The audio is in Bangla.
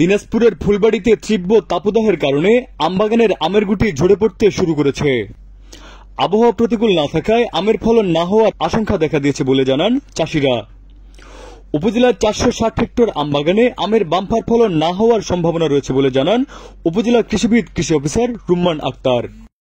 দিনাজপুরের ফুলবাড়িতে তীব্র তাপদাহের কারণে আমবাগানের আমের গুটি ঝরে পড়তে শুরু করেছে আবহাওয়া প্রতিকূল না থাকায় আমের ফলন না হওয়ার আশঙ্কা দেখা দিয়েছে বলে জানান চাষিরা উপজেলার চারশো ষাট হেক্টর আমবাগানে আমের বাম্পার ফলন না হওয়ার সম্ভাবনা রয়েছে বলে জানান উপজেলা কৃষিবিদ কৃষি অফিসার রুম্মান আক্তার